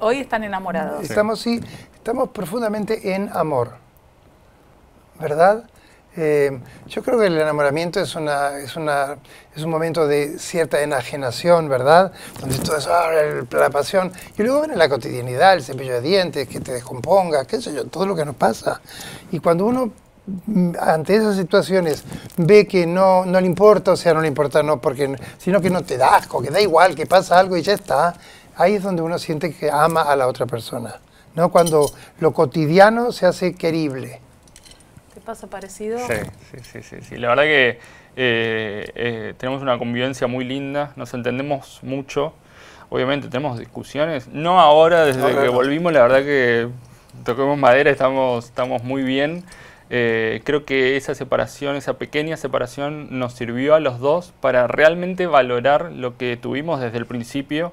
Hoy, están enamorados. Estamos, sí, estamos profundamente en amor, ¿verdad? Eh, yo creo que el enamoramiento es, es, un momento de cierta enajenación, ¿verdad? Donde todo es ah, la pasión. Y luego viene la cotidianidad, el cepillo de dientes, que te descomponga, qué sé yo, todo lo que nos pasa. Y cuando uno mm, ante esas situaciones ve que no, no le importa, o sea, no le importa, no porque, sino que no te da asco, que da igual, que pasa algo y ya está, Ahí es donde uno siente que ama a la otra persona, ¿no? Cuando lo cotidiano se hace querible. ¿Te pasa parecido? Sí, sí, sí, sí. La verdad que eh, eh, tenemos una convivencia muy linda, nos entendemos mucho. Obviamente tenemos discusiones, no ahora, desde que volvimos, la verdad que toquemos madera, estamos, estamos muy bien. Eh, creo que esa separación, esa pequeña separación, nos sirvió a los dos para realmente valorar lo que tuvimos desde el principio